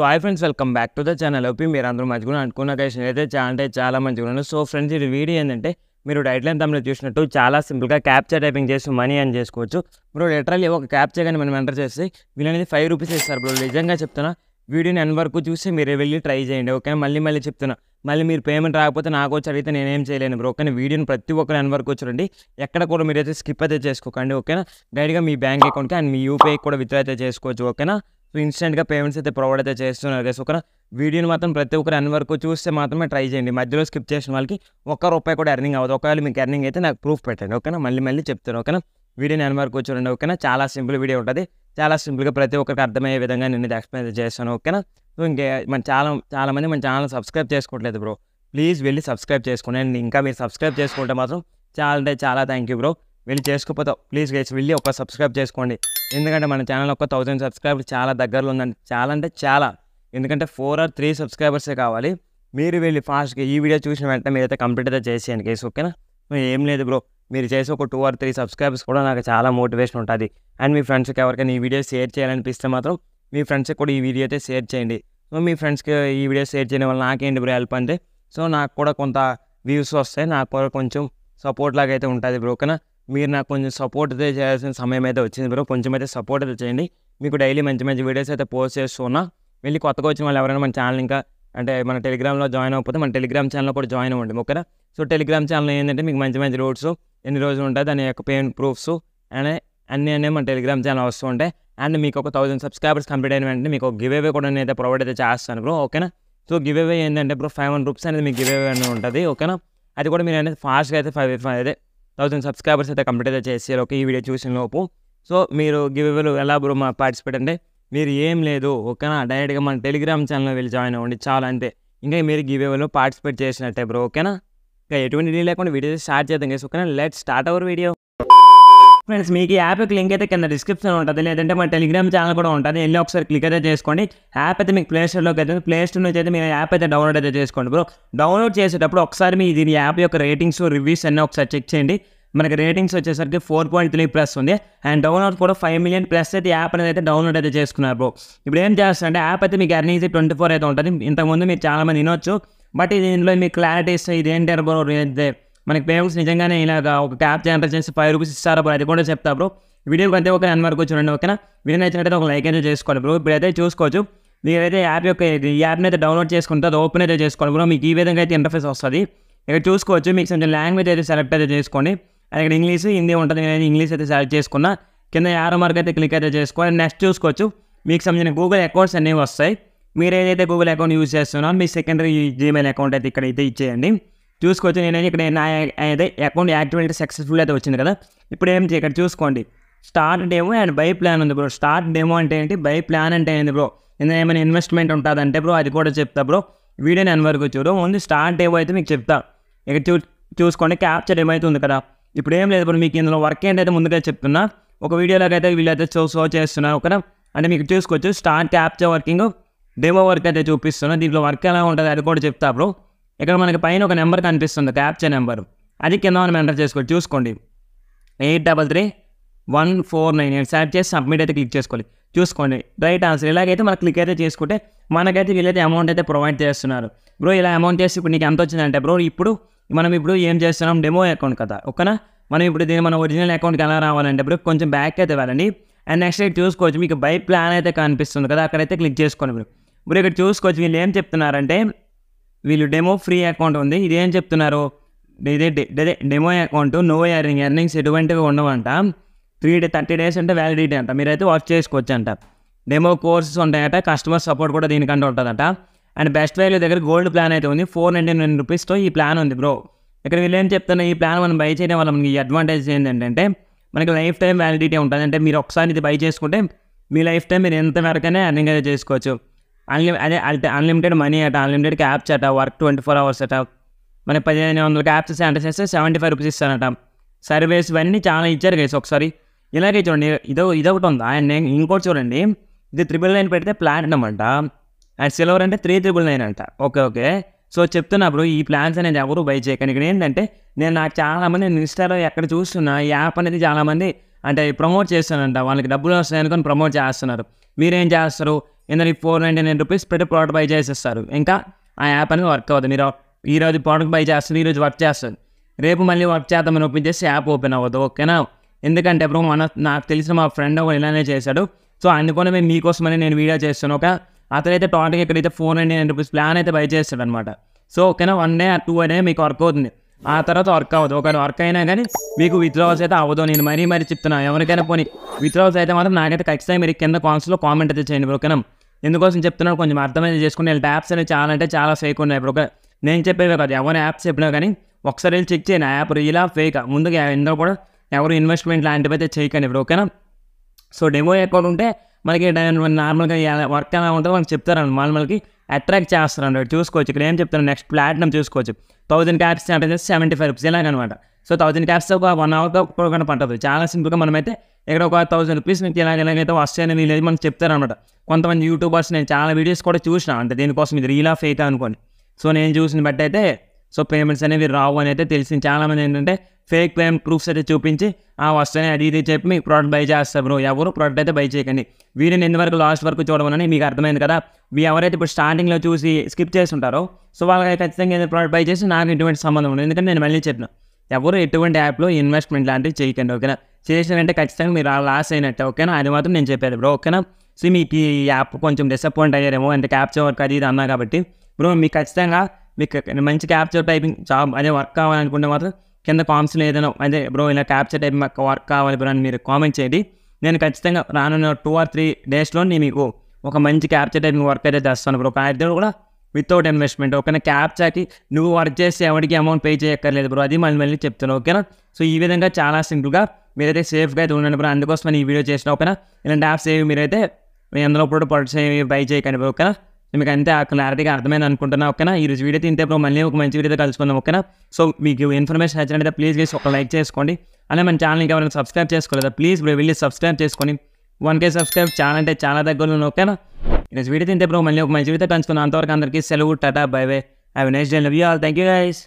so hi friends welcome back to the channel ఓపి మీరు అందరూ మంచిగా అనుకున్న క్వశ్చన్ అయితే చాలా అంటే చాలా మంచిగా ఉన్నాను సో ఫ్రెండ్స్ ఇది వీడియో ఏంటంటే మీరు లైన్ తమిళ చూసినట్టు చాలా సింపుల్గా క్యాప్చర్ టైపింగ్ చేసి మనీ అని చేసుకోవచ్చు బ్రో లిటరల్లీ ఒక క్యాప్చర్ కానీ మనం ఎంటర్ చేస్తే వీళ్ళనేది ఫైవ్ రూపీస్ ఇస్తారు బ్రో నిజంగా చెప్తున్నా వీడియోని ఎన్ వరకు చూసి మీరు వెళ్ళి ట్రై చేయండి ఓకే మళ్ళీ మళ్ళీ చెప్తున్నా మళ్ళీ మీరు పేమెంట్ రాకపోతే నాకు వచ్చి అడిగితే నేనేం చేయలేను బ్రో కానీ వీడియోని ప్రతి ఒక్కరు ఎన్ వరకు వచ్చారండి ఎక్కడ కూడా మీరు అయితే స్కిప్ అయితే చేసుకోకండి ఓకేనా డైరెక్ట్గా మీ బ్యాంక్ అకౌంట్కి అండ్ మీ యూపీఐకి కూడా విత్డ్రా అయితే చేసుకోవచ్చు ఓకేనా సో ఇన్స్టెంట్గా పేమెంట్స్ అయితే ప్రొవైడ్ అయితే చేస్తున్నారు కదా ఒక వీడియోని మాత్రం ప్రతి ఒక్కరు అన్ని వరకు చూస్తే మాత్రమే ట్రై చేయండి మధ్యలో స్కిప్ చేసిన వాళ్ళకి ఒక్క రూపాయి కూడా ఎర్నింగ్ అవ్వదు ఒకవేళ మీకు ఎర్నింగ్ అయితే నాకు ప్రూఫ్ పెట్టండి ఓకేనా మళ్ళీ మళ్ళీ చెప్తాను ఓకేనా వీడియోని అన్ని వరకు చూడండి ఓకేనా చాలా సింపుల్ వీడియో ఉంటుంది చాలా సింపుల్గా ప్రతి ఒక్కరికి అర్థమయ్యే విధంగా నేను ఎక్స్ప్లెయిన్ చేస్తాను ఓకేనా సో ఇంకే మన చాలా చాలామంది మన ఛానల్ సబ్స్క్రైబ్ చేసుకోవట్లేదు బ్రో ప్లీజ్ వెళ్ళి సబ్స్క్రైబ్ చేసుకోండి అండ్ ఇంకా మీరు సబ్స్క్రైబ్ చేసుకుంటే మాత్రం చాలా అంటే చాలా థ్యాంక్ యూ బ్రో వెళ్ళి చేసుకోకపోతే ప్లీజ్ గైస్ వెళ్ళి ఒక సబ్స్క్రైబ్ చేసుకోండి ఎందుకంటే మన ఛానల్ ఒక థౌజండ్ సబ్స్క్రైబర్స్ చాలా దగ్గరలో ఉందండి చాలా అంటే చాలా ఎందుకంటే ఫోర్ ఆర్ త్రీ సబ్స్క్రైబర్సే కావాలి మీరు వెళ్ళి ఫాస్ట్గా ఈ వీడియో చూసిన వెంటనే మీరైతే కంప్లీట్ అయితే చేసేయండి కేసు ఓకేనా ఏం లేదు బ్రో మీరు చేసే ఒక టూ ఆర్ త్రీ సబ్స్క్రైబర్స్ కూడా నాకు చాలా మోటివేషన్ ఉంటుంది అండ్ మీ ఫ్రెండ్స్కి ఎవరికైనా ఈ వీడియో షేర్ చేయాలనిపిస్తే మాత్రం మీ ఫ్రెండ్స్కి కూడా ఈ వీడియో అయితే షేర్ చేయండి సో మీ ఫ్రెండ్స్కి ఈ వీడియో షేర్ చేయడం వల్ల నాకేంటి బ్రో హెల్ప్ అంటే సో నాకు కూడా కొంత వ్యూస్ వస్తాయి నాకు కూడా కొంచెం సపోర్ట్ లాగా అయితే ఉంటుంది బ్రో ఓకేనా మీరు నాకు కొంచెం సపోర్ట్ అయితే చేయాల్సిన సమయం అయితే వచ్చింది బ్రో కొంచెం అయితే సపోర్ట్ అయితే చేయండి మీకు డైలీ మంచి మంచి వీడియోస్ అయితే పోస్ట్ చేస్తున్నా వెళ్ళి కొత్తగా వచ్చిన వాళ్ళు ఎవరైనా మన ఛానల్ ఇంకా అంటే మన టెలిగ్రామ్లో జాయిన్ అవ్వకపోతే మన టెలిగ్రామ్ ఛానల్లో కూడా జాయిన్ అవ్వండి ఓకేనా సో టెలిగ్రామ్ ఛానల్ ఏంటంటే మీకు మంచి మంచి రూట్స్ ఎన్ని రోజులు ఉంటాయి దాని యొక్క పేమెంట్ ప్రూఫ్స్ అండ్ అన్నీ అన్నీ మన టెలిగ్రామ్ ఛానల్ వస్తూ ఉంటాయి అండ్ మీకు ఒక థౌసండ్ సబ్స్క్రైబర్స్ కంప్లీట్ అయిన వెంటనే మీకు గివ్ అవే కూడా అయితే ప్రొవైడ్ అయితే చేస్తాను బ్రో ఓకేనా సో గివ్ అవే ఏంటంటే బ్రో ఫైవ్ హండ్రెడ్ రూప్స్ అనేది మీకు గివ్ అవే అనేది ఉంటుంది ఓకేనా అది కూడా మీరు అనేది ఫాస్ట్గా అయితే ఫైవ్ ఫైవ్ అదే థౌసండ్ సబ్స్క్రైబర్స్ అయితే కంప్లీట్ అయితే చేసారు ఒక ఈ వీడియో చూసిన లోపు సో మీరు గివ్వేలు ఎలా బ్రో మా పార్టిసిపేట్ అంటే మీరు ఏం లేదు ఓకేనా డైరెక్ట్గా మన టెలిగ్రామ్ ఛానల్లో వెళ్ళి జాయిన్ అవ్వండి చాలా అంతే ఇంకా మీరు గివ్వేలో పార్టిసిపేట్ చేసినట్టే బ్రో ఓకేనా ఇంకా ఎటువంటి లేకుండా వీడియో స్టార్ట్ చేద్దాం కేసు ఓకేనా let start our video friends మీకు ఈ యాప్కి లింక్ అయితే కింద డిస్క్రిప్షన్ ఉంటుంది లేదంటే మన టెలిగ్రామ్ ఛానల్ కూడా ఉంటుంది వెళ్ళి ఒకసారి క్లిక్ అయితే చేసుకోండి యాప్ అయితే మీకు ప్లేస్టోర్లోకి అయితే ప్లేస్టోర్ నుంచి అయితే మీరు యాప్ అయితే డౌన్లోడ్ అయితే చేసుకోండి బ్రో డౌన్లోడ్ చేసేటప్పుడు ఒకసారి మీ దీని యాప్ యొక్క రేటింగ్స్ రివ్యూస్ అన్నీ ఒకసారి చెక్ చేయండి మనకి రేటింగ్స్ వచ్చేసరికి ఫోర్ పాయింట్ త్రీ ప్లస్ ఉంది అండ్ డౌన్లోడ్ కూడా ఫైవ్ మిలియన్ ప్లస్ అయితే యాప్ అనేది అయితే డౌన్లోడ్ అయితే చేసుకున్నారు బ్రో ఇప్పుడు ఏం చేస్తారంటే యాప్ అయితే మీకు ఎర్నింగ్స్ ట్వంటీ ఫోర్ అయితే ఉంటుంది ఇంతకుముందు మీరు చాలామంది వినొచ్చు బట్ దీనిలో మీకు క్లారిటీస్ ఏంటంటే బ్రో మనకి పేమెంట్స్ నిజంగానే ఇలాగా ఒక ట్యాప్ జనరేట్ చేసి ఫైవ్ రూపీస్ ఇస్తారా బ్రో అది కూడా చెప్తా బ్రో వీడియో అంతే ఒక అన్న వరకు చూడండి ఓకేనా వీడియో నచ్చినట్టు ఒక లైక్ అయితే చేసుకోవాలి బ్రో ఇప్పుడైతే చూసుకోవచ్చు మీరు అయితే యాప్ యొక్క యాప్ని అయితే డౌన్లోడ్ అది ఓపెన్ అయితే చేసుకోవాలి బ్రో మీకు ఈ విధంగా అయితే ఇంటర్ఫేస్ వస్తుంది ఇక్కడ చూసుకోవచ్చు మీకు కొంచెం లాంగ్వేజ్ అయితే సెలెక్ట్ అయితే చేసుకోండి అది ఇక్కడ ఇంగ్లీష్ హిందీ ఉంటుంది నేను ఇంగ్లీష్ అయితే సెలెక్ట్ చేసుకున్నా కింద యారో మార్క్ అయితే క్లిక్ అయితే చేసుకోవాలి నెక్స్ట్ చూసుకోవచ్చు మీకు సంబంధించిన గూగుల్ అకౌంట్స్ అనేవి వస్తాయి మీరు ఏదైతే గూగుల్ అకౌంట్ యూజ్ చేస్తున్నారో మీ సెకండరీ జీమెయిల్ అకౌంట్ అయితే ఇక్కడ అయితే ఇచ్చేయండి చూసుకోవచ్చు నేనైతే ఇక్కడ నా అయితే అకౌంట్ యాక్టివేట్ సక్సెస్ఫుల్ అయితే వచ్చింది కదా ఇప్పుడు ఏం ఇక్కడ చూసుకోండి start demo and buy plan ఉంది బ్రో స్టార్ట్ డేమో అంటే ఏంటి బై ప్లాన్ అంటే ఏంటి బ్రో ఇందులో ఏమైనా ఇన్వెస్ట్మెంట్ ఉంటుందంటే బ్రో అది కూడా చెప్తా బ్రో వీడియో నేను వరకు చూడు ఓన్లీ స్టార్ట్ డేమో అయితే మీకు చెప్తా ఇక్కడ చూ చూసుకోండి క్యాప్చర్ ఏమైతే ఉంది కదా ఇప్పుడు ఏం లేదు బ్రో మీకు ఇందులో వర్క్ ఏంటైతే ముందుగా చెప్తున్నా ఒక వీడియోలాగైతే వీళ్ళైతే షో షో చేస్తున్నా ఓకేనా అంటే మీకు చూసుకోవచ్చు start captcha working demo work అయితే చూపిస్తున్నా దీంట్లో వర్క్ ఎలా ఉంటుంది అది కూడా చెప్తా బ్రో ఇక్కడ మనకి పైన ఒక నెంబర్ కనిపిస్తుంది క్యాప్చర్ నెంబర్ అది కింద మనం ఎంటర్ చేసుకోవాలి చూసుకోండి eight double three one four nine eight select చేసి సబ్మిట్ అయితే క్లిక్ చేసుకోవాలి చూసుకోండి రైట్ ఆన్సర్ ఇలాగైతే మనకు క్లిక్ అయితే చేసుకుంటే మనకైతే వీళ్ళైతే అమౌంట్ అయితే ప్రొవైడ్ చేస్తున్నారు బ్రో ఇలా అమౌంట్ చేసి ఇప్పుడు నీకు ఎంత వచ్చిందంటే బ్రో ఇప్పుడు మనం ఇప్పుడు ఏం చేస్తున్నాం డెమో అకౌంట్ కదా ఓకేనా మనం ఇప్పుడు దీన్ని మన ఒరిజినల్ అకౌంట్కి ఎలా రావాలంటే బ్రో కొంచెం బ్యాక్ అయితే వెళ్ళండి అండ్ నెక్స్ట్ ఇక్కడ చూసుకోవచ్చు మీకు బై ప్లాన్ అయితే కనిపిస్తుంది కదా అక్కడైతే క్లిక్ చేసుకోండి బ్రో ఇప్పుడు ఇక్కడ చూసుకోవచ్చు వీళ్ళు ఏం చెప్తున్నారంటే వీళ్ళు డెమో ఫ్రీ అకౌంట్ ఉంది ఇదేం చెప్తున్నారు ఇదే ఇదే demo account no earning earnings ఎటువంటివి ఉండవంట త్రీ డే థర్టీ డేస్ అంటే వ్యాలిడిటీ అంట మీరైతే వాచ్ చేసుకోవచ్చు అంట డెమో కోర్సెస్ ఉంటాయట కస్టమర్ సపోర్ట్ కూడా దీనికంటే ఉంటుందట అండ్ బెస్ట్ వాల్యూ దగ్గర గోల్డ్ ప్లాన్ అయితే ఉంది ఫోర్ నైంటీ నైన్ రూపీస్తో ఈ ప్లాన్ ఉంది బ్రో ఇక్కడ వీళ్ళు ఏం చెప్తున్నా ఈ ప్లాన్ మనం బై చేయడం వల్ల మనకి అడ్వాంటేజ్ ఏంటంటే మనకి లైఫ్ టైం వ్యాలిడిటీ ఉంటుంది అంటే మీరు ఒకసారి ఇది బై చేసుకుంటే మీ లైఫ్ టైం మీరు ఎంత మేరకైనా ఎర్నింగ్ అయితే చేసుకోవచ్చు అన్లిమి అదే అంటే అన్లిమిటెడ్ మనీ అట అన్లిమిటెడ్ క్యాప్స్ అట వర్క్ ట్వంటీ ఫోర్ అవర్స్ అట మనకి పదిహేను వందల క్యాప్స్ అంటే చేస్తే సెవెంటీ ఫైవ్ రూపీస్ ఇస్తానట సర్వీస్ ఇవన్నీ చాలా ఇచ్చారు కదా ఒకసారి ఇలాగే చూడండి ఇదో ఇదొకటి ఉందా అండ్ ఇంకోటి చూడండి ఇది త్రిబుల్ నైన్ పెడితే ప్లాటినం అంట అండ్ సిల్వర్ అంటే త్రీ త్రిబుల్ నైన్ అంట ఓకే ఓకే సో చెప్తున్నప్పుడు ఈ ప్లాన్స్ అనేది ఎవరు బై చేయకండి ఇక్కడ ఏంటంటే నేను నాకు చాలామంది ఇన్స్టాలో ఎక్కడ చూస్తున్నా ఈ యాప్ అనేది చాలామంది అంటే ప్రమోట్ చేస్తానంట వాళ్ళకి డబ్బులు వస్తాయి అనుకొని ప్రమోట్ చేస్తున్నారు మీరేం చేస్తారు ఇందులో ఫోర్ నైంటీ నైన్ రూపీస్ పెట్టి ప్రోడక్ట్ బై చేసేస్తారు ఇంకా ఆ యాప్ అనేది వర్క్ అవుతుంది మీరు ఈరోజు ప్రోడక్ట్ బై చేస్తారు ఈరోజు వర్క్ చేస్తారు రేపు మళ్ళీ వర్క్ చేద్దామని ఓపెన్ చేసి యాప్ ఓపెన్ అవ్వదు ఓకేనా ఎందుకంటే ఇప్పుడు మన నాకు తెలిసిన మా ఫ్రెండ్ ఒక ఇలానే చేశాడు సో అందుకని మేము మీకోసమని నేను వీడియో చేస్తాను ఒక అతనైతే టోటల్గా ఇక్కడైతే four ninety nine rupees plan అయితే బై చేస్తాడు అనమాట సో ఓకేనా వన్ డే టూ డే మీకు వర్క్ అవుతుంది ఆ తర్వాత వర్క్ అవ్వదు ఒకటి వర్క్ అయినా కానీ మీకు విత్డ్రావల్స్ అయితే అవ్వదు నేను మరీ మరీ చెప్తున్నా ఎవరికైనా పోనీ విత్డ్రావల్స్ అయితే మాత్రం నాకైతే ఖచ్చితంగా మీరు కింద కాన్స్లో కామెంట్ అయితే చేయండి ఓకేనా ఎందుకోసం చెప్తున్నాను కొంచెం అర్థమైతే చేసుకుని వీళ్ళ యాప్స్ అనేవి చాలా అంటే చాలా ఫేక్ ఉన్నాయి ఇప్పుడు నేను చెప్పేవి కాదు ఎవరి యాప్స్ చెప్పినా కానీ ఒకసారి వెళ్ళి చెక్ చేయండి యాప్ రీలా ఫేక్ ముందుగా ఎందుకు కూడా ఎవరు ఇన్వెస్ట్మెంట్ లాంటివి అయితే చేయకండి ఇప్పుడు ఓకేనా సో డెమో అకౌంట్ ఉంటే మనకి నార్మల్గా వర్క్ ఎలా ఉంటుందో మనకి చెప్తారు మామూలుకి అట్రాక్ట్ చేస్తున్నాడు చూసుకోవచ్చు ఇక్కడ ఏం చెప్తున్నాను నెక్స్ట్ ప్లాట్నం చూసుకోవచ్చు థౌసండ్ క్యాప్స్ అంటే సెవెంటీ ఫైవ్ రూపీస్ ఇలాగనమాట సో థౌసండ్ క్యాప్స్ ఒక వన్ అవర్గా ప్రోగ్రామ్ పట్టదు చాలా సింపుల్గా మనమైతే ఇక్కడ ఒక థౌసండ్ రూపీస్ మీకు ఇలాగ ఎలాగైతే వస్తాయని వీళ్ళు మనం చెప్తారనమాట కొంతమంది యూట్యూబర్స్ నేను చాలా వీడియోస్ కూడా చూసిన అంటే దీనికోసం ఇది రీల్ ఆఫ్ అయితే అనుకోండి సో నేను చూసిన బట్టి అయితే సో పేమెంట్స్ అనేవి రావు అని అయితే తెలిసింది చాలామంది ఏంటంటే ఫేక్ క్లెయిమ్ ప్రూఫ్స్ అయితే చూపించి ఆ వస్తువుని అది ఇది చెప్పి మీకు ప్రోడక్ట్ బై చేస్తారు బ్రో ఎవరు ప్రోడక్ట్ అయితే బై చేయకండి వీరిని ఎంతవరకు లాస్ట్ వరకు చూడమని మీకు అర్థమైంది కదా మీ ఎవరైతే ఇప్పుడు స్టార్టింగ్లో చూసి స్కిప్ చేసి ఉంటారో సో వాళ్ళకి ఖచ్చితంగా ఏదైనా ప్రోడక్ట్ బై చేసి నాకు ఎటువంటి సంబంధం ఉండదు ఎందుకంటే నేను మళ్ళీ చెప్పిన ఎవరు ఎటువంటి యాప్లో ఇన్వెస్ట్మెంట్ లాంటివి చేయకండి ఓకేనా చేసినంటే ఖచ్చితంగా మీరు లాస్ అయినట్టే ఓకేనా అది మాత్రం నేను చెప్పారు బ్రో ఓకేనా సో మీకు ఈ యాప్ కొంచెం డిసప్పాయింట్ అయ్యారేమో అంటే క్యాప్చర్ వర్క్ అది ఇది అన్నా కాబట్టి బ్రో మీకు ఖచ్చితంగా మీకు మంచి క్యాప్చర్ టైపింగ్ జాబ్ అదే వర్క్ కావాలనుకుంటే మాత్రం కింద కామ్స్లో ఏదైనా అదే బ్రో ఇలా క్యాప్చర్ టైప్ మాకు వర్క్ కావాలి బ్రో అని మీరు కామెంట్ చేయండి నేను ఖచ్చితంగా రానున్న టూ ఆర్ త్రీ డేస్లో నేను మీకు ఒక మంచి క్యాప్చర్ టైప్ వర్క్ అయితే చేస్తాను బ్రో అయితే కూడా వితౌట్ ఇన్వెస్ట్మెంట్ ఓకేనా క్యాప్చర్కి నువ్వు వర్క్ చేస్తే ఎవరికి అమౌంట్ పే చేయక్కర్లేదు బ్రో అది మళ్ళీ మళ్ళీ చెప్తాను ఓకేనా సో ఈ విధంగా చాలా సింపుల్గా మీరైతే సేఫ్గా అయితే ఉండండి బ్రో అందుకోసం నేను ఈ వీడియో చేసిన ఓకేనా ఇలాంటి యాప్స్ ఏవి మీరైతే ఎందులో అందులో కూడా ప్రొడక్ట్స్ ఏవి బై చేయకండి బ్రో ఓకేనా మీకు అంతే ఆ క్లారిటీగా అర్థమైంది అనుకుంటున్నా ఓకేనా ఈ రోజు వీడియో తింటే మళ్ళీ ఒక మంచి వీడియో కలుసుకుందాం ఓకేనా సో మీకు ఇన్ఫర్మేషన్ నచ్చినట్లయితే ప్లీజ్ ప్లీజ్ ఒక లైక్ చేసుకోండి అలా మన ఛానల్కి ఎవరైనా సబ్స్క్రైబ్ చేసుకోలేదా ప్లీజ్ ఇప్పుడు వెళ్ళి సబ్స్క్రైబ్ చేసుకొని వన్ కే సబ్స్క్రైబ్ చాలా అంటే చాలా దగ్గరలో ఓకేనా ఈ రోజు వీడియో తింటే మళ్ళీ ఒక మంచి వీడియో కలుసుకున్నాం అంతవరకు అందరికీ సెలవు tata bye bye have next day love you all thank you guys